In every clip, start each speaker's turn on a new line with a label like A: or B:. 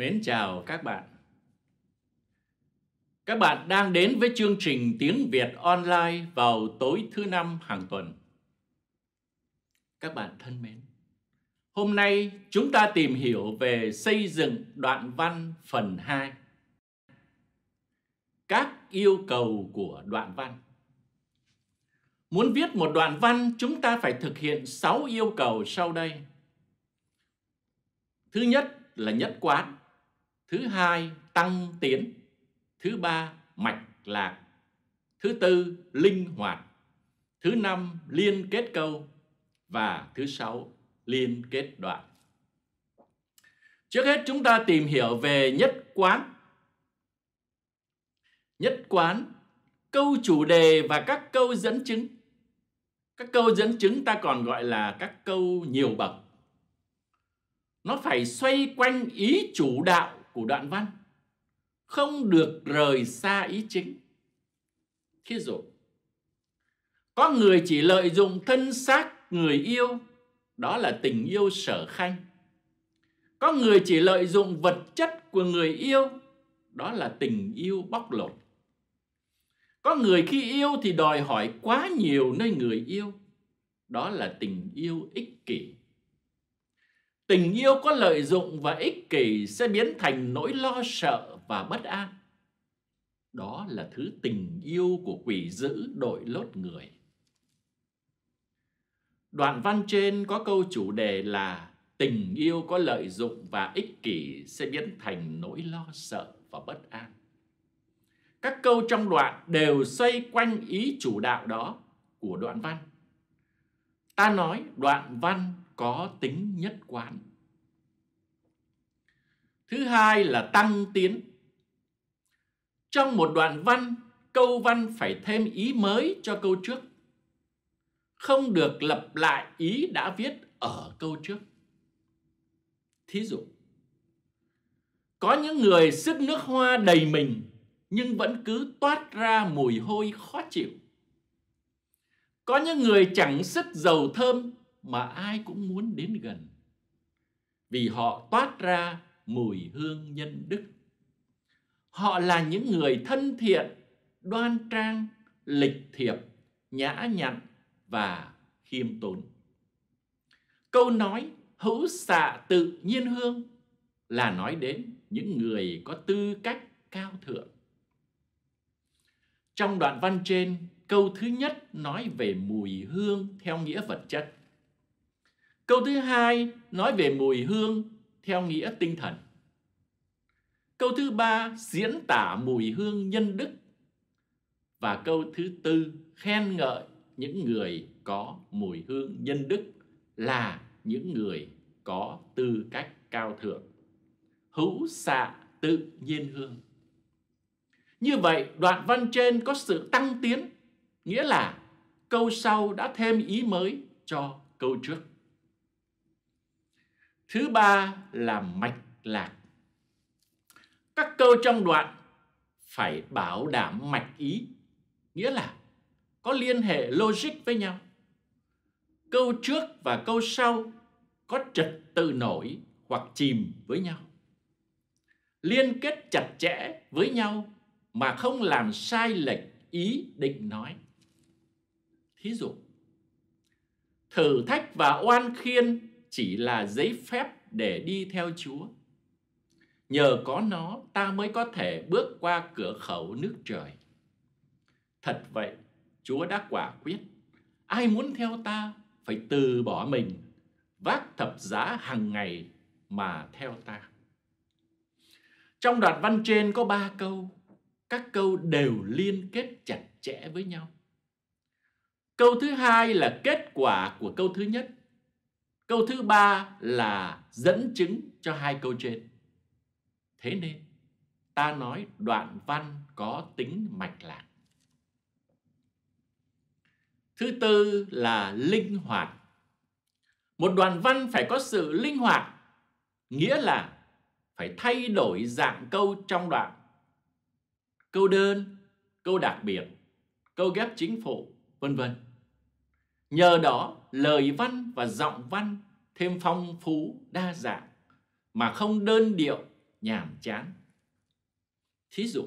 A: Mến chào các bạn. Các bạn đang đến với chương trình Tiếng Việt online vào tối thứ năm hàng tuần. Các bạn thân mến, hôm nay chúng ta tìm hiểu về xây dựng đoạn văn phần 2. Các yêu cầu của đoạn văn. Muốn viết một đoạn văn, chúng ta phải thực hiện 6 yêu cầu sau đây. Thứ nhất là nhất quán thứ hai tăng tiến thứ ba mạch lạc thứ tư linh hoạt thứ năm liên kết câu và thứ sáu liên kết đoạn trước hết chúng ta tìm hiểu về nhất quán nhất quán câu chủ đề và các câu dẫn chứng các câu dẫn chứng ta còn gọi là các câu nhiều bậc nó phải xoay quanh ý chủ đạo của đoạn văn không được rời xa ý chính. Thí dụ, có người chỉ lợi dụng thân xác người yêu, đó là tình yêu sở khanh. Có người chỉ lợi dụng vật chất của người yêu, đó là tình yêu bóc lột. Có người khi yêu thì đòi hỏi quá nhiều nơi người yêu, đó là tình yêu ích kỷ. Tình yêu có lợi dụng và ích kỷ sẽ biến thành nỗi lo sợ và bất an. Đó là thứ tình yêu của quỷ dữ đội lốt người. Đoạn văn trên có câu chủ đề là tình yêu có lợi dụng và ích kỷ sẽ biến thành nỗi lo sợ và bất an. Các câu trong đoạn đều xoay quanh ý chủ đạo đó của đoạn văn. Ta nói đoạn văn có tính nhất quán. Thứ hai là tăng tiến. Trong một đoạn văn, câu văn phải thêm ý mới cho câu trước. Không được lặp lại ý đã viết ở câu trước. Thí dụ, có những người sức nước hoa đầy mình nhưng vẫn cứ toát ra mùi hôi khó chịu. Có những người chẳng sức dầu thơm mà ai cũng muốn đến gần vì họ toát ra mùi hương nhân đức. Họ là những người thân thiện, đoan trang, lịch thiệp, nhã nhặn và khiêm tốn. Câu nói hữu xạ tự nhiên hương là nói đến những người có tư cách cao thượng. Trong đoạn văn trên, câu thứ nhất nói về mùi hương theo nghĩa vật chất. Câu thứ hai nói về mùi hương theo nghĩa tinh thần. Câu thứ ba diễn tả mùi hương nhân đức. Và câu thứ tư khen ngợi những người có mùi hương nhân đức là những người có tư cách cao thượng. Hữu xạ tự nhiên hương. Như vậy, đoạn văn trên có sự tăng tiến, nghĩa là câu sau đã thêm ý mới cho câu trước. Thứ ba là mạch lạc. Các câu trong đoạn phải bảo đảm mạch ý, nghĩa là có liên hệ logic với nhau. Câu trước và câu sau có trật tự nổi hoặc chìm với nhau. Liên kết chặt chẽ với nhau mà không làm sai lệch ý định nói. Thí dụ, thử thách và oan khiên chỉ là giấy phép để đi theo Chúa. Nhờ có nó, ta mới có thể bước qua cửa khẩu nước trời. Thật vậy, Chúa đã quả quyết. Ai muốn theo ta phải từ bỏ mình, vác thập giá hàng ngày mà theo ta. Trong đoạn văn trên có ba câu, các câu đều liên kết chặt chẽ với nhau. Câu thứ hai là kết quả của câu thứ nhất. Câu thứ ba là dẫn chứng cho hai câu trên. Thế nên, ta nói đoạn văn có tính mạch lạc. Thứ tư là linh hoạt. Một đoạn văn phải có sự linh hoạt, nghĩa là phải thay đổi dạng câu trong đoạn. Câu đơn, câu đặc biệt, câu ghép chính phủ, vân vân. Nhờ đó lời văn và giọng văn thêm phong phú đa dạng mà không đơn điệu nhàm chán. Thí dụ,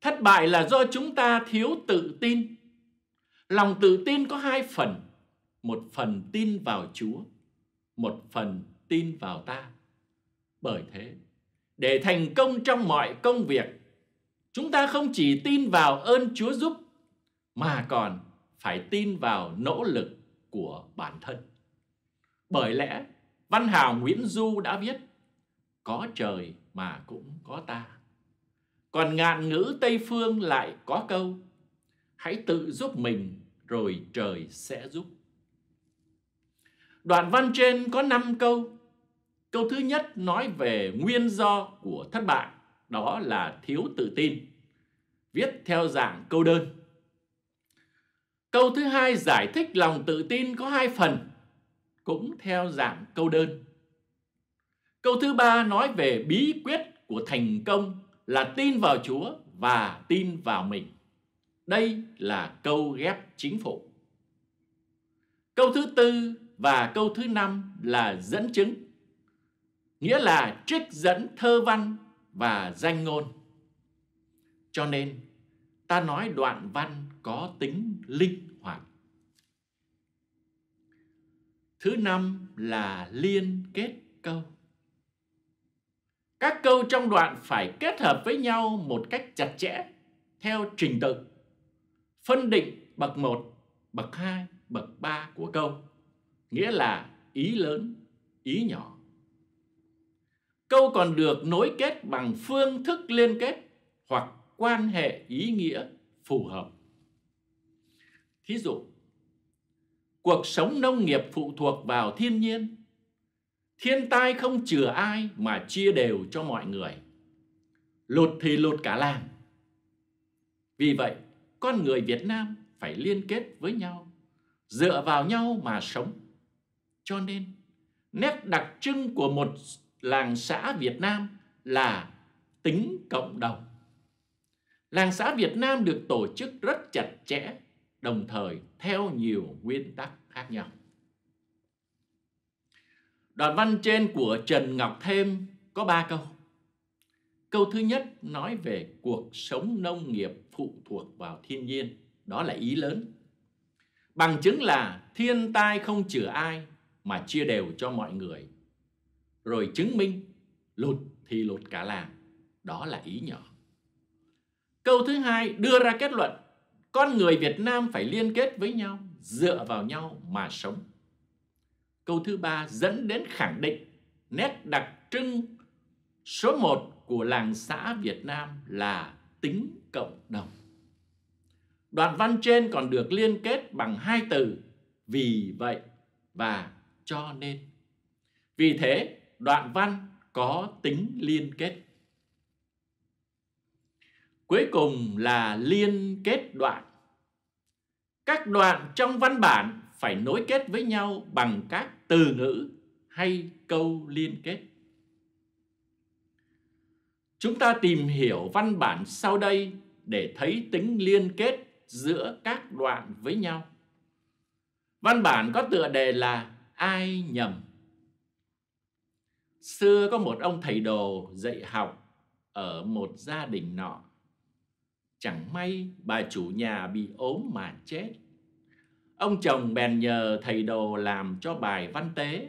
A: thất bại là do chúng ta thiếu tự tin. Lòng tự tin có hai phần, một phần tin vào Chúa, một phần tin vào ta. Bởi thế, để thành công trong mọi công việc, chúng ta không chỉ tin vào ơn Chúa giúp mà còn phải tin vào nỗ lực của bản thân. Bởi lẽ văn hào Nguyễn Du đã viết Có trời mà cũng có ta. Còn ngạn ngữ Tây Phương lại có câu Hãy tự giúp mình rồi trời sẽ giúp. Đoạn văn trên có 5 câu. Câu thứ nhất nói về nguyên do của thất bại, đó là thiếu tự tin. Viết theo dạng câu đơn. Câu thứ hai giải thích lòng tự tin có hai phần, cũng theo dạng câu đơn. Câu thứ ba nói về bí quyết của thành công là tin vào Chúa và tin vào mình. Đây là câu ghép chính phủ. Câu thứ tư và câu thứ năm là dẫn chứng, nghĩa là trích dẫn thơ văn và danh ngôn. Cho nên ta nói đoạn văn có tính linh hoạt. Thứ năm là liên kết câu. Các câu trong đoạn phải kết hợp với nhau một cách chặt chẽ theo trình tự, phân định bậc 1, bậc 2, bậc 3 của câu, nghĩa là ý lớn, ý nhỏ. Câu còn được nối kết bằng phương thức liên kết hoặc quan hệ ý nghĩa phù hợp. Thí dụ, cuộc sống nông nghiệp phụ thuộc vào thiên nhiên. Thiên tai không chừa ai mà chia đều cho mọi người. Lụt thì lụt cả làng. Vì vậy, con người Việt Nam phải liên kết với nhau, dựa vào nhau mà sống. Cho nên, nét đặc trưng của một làng xã Việt Nam là tính cộng đồng Làng xã Việt Nam được tổ chức rất chặt chẽ, đồng thời theo nhiều nguyên tắc khác nhau. Đoạn văn trên của Trần Ngọc Thêm có ba câu. Câu thứ nhất nói về cuộc sống nông nghiệp phụ thuộc vào thiên nhiên, đó là ý lớn. Bằng chứng là thiên tai không chữa ai mà chia đều cho mọi người. Rồi chứng minh lụt thì lụt cả làng, đó là ý nhỏ. Câu thứ hai đưa ra kết luận con người Việt Nam phải liên kết với nhau, dựa vào nhau mà sống. Câu thứ ba dẫn đến khẳng định nét đặc trưng số một của làng xã Việt Nam là tính cộng đồng. Đoạn văn trên còn được liên kết bằng hai từ vì vậy và cho nên. Vì thế, đoạn văn có tính liên kết. Cuối cùng là liên kết đoạn. Các đoạn trong văn bản phải nối kết với nhau bằng các từ ngữ hay câu liên kết. Chúng ta tìm hiểu văn bản sau đây để thấy tính liên kết giữa các đoạn với nhau. Văn bản có tựa đề là Ai nhầm? Xưa có một ông thầy đồ dạy học ở một gia đình nọ. Chẳng may bà chủ nhà bị ốm mà chết. Ông chồng bèn nhờ thầy đồ làm cho bài văn tế.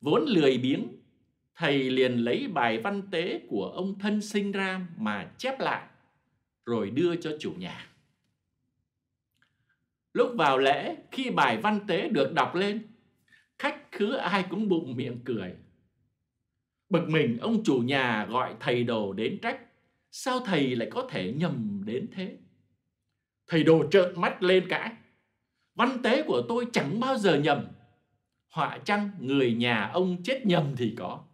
A: Vốn lười biếng, thầy liền lấy bài văn tế của ông thân sinh ra mà chép lại, rồi đưa cho chủ nhà. Lúc vào lễ, khi bài văn tế được đọc lên, khách khứa ai cũng bụng miệng cười. Bực mình, ông chủ nhà gọi thầy đồ đến trách sao thầy lại có thể nhầm đến thế thầy đồ trợn mắt lên cãi văn tế của tôi chẳng bao giờ nhầm họa chăng người nhà ông chết nhầm thì có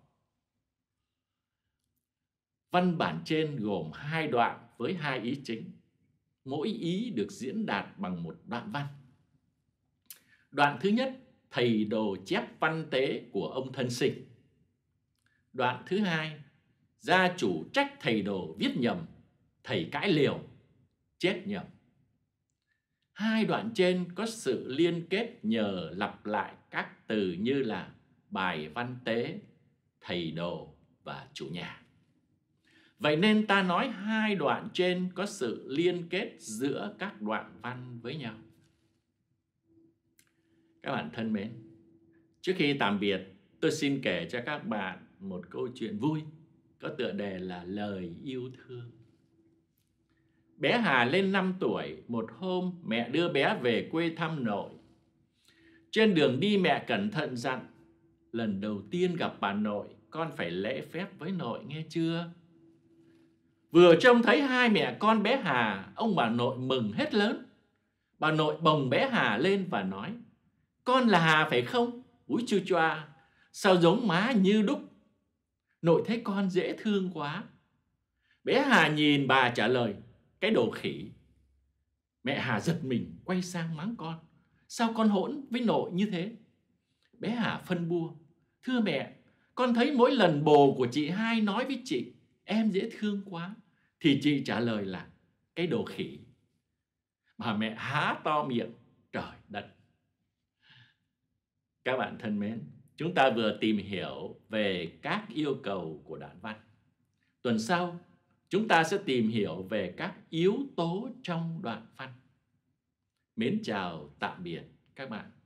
A: văn bản trên gồm hai đoạn với hai ý chính mỗi ý được diễn đạt bằng một đoạn văn đoạn thứ nhất thầy đồ chép văn tế của ông thân sinh đoạn thứ hai Gia chủ trách thầy đồ viết nhầm, thầy cãi liều, chết nhầm. Hai đoạn trên có sự liên kết nhờ lặp lại các từ như là bài văn tế, thầy đồ và chủ nhà. Vậy nên ta nói hai đoạn trên có sự liên kết giữa các đoạn văn với nhau. Các bạn thân mến, trước khi tạm biệt, tôi xin kể cho các bạn một câu chuyện vui có tựa đề là Lời yêu thương. Bé Hà lên 5 tuổi, một hôm mẹ đưa bé về quê thăm nội. Trên đường đi mẹ cẩn thận dặn, lần đầu tiên gặp bà nội, con phải lễ phép với nội nghe chưa? Vừa trông thấy hai mẹ con bé Hà, ông bà nội mừng hết lớn. Bà nội bồng bé Hà lên và nói, con là Hà phải không? Úi chu choa, sao giống má như đúc Nội thấy con dễ thương quá. Bé Hà nhìn bà trả lời, cái đồ khỉ. Mẹ Hà giật mình quay sang mắng con. Sao con hỗn với nội như thế? Bé Hà phân bua. Thưa mẹ, con thấy mỗi lần bồ của chị hai nói với chị, em dễ thương quá. Thì chị trả lời là, cái đồ khỉ. bà mẹ há to miệng, trời đất. Các bạn thân mến, Chúng ta vừa tìm hiểu về các yêu cầu của đoạn văn. Tuần sau, chúng ta sẽ tìm hiểu về các yếu tố trong đoạn văn. Mến chào tạm biệt các bạn.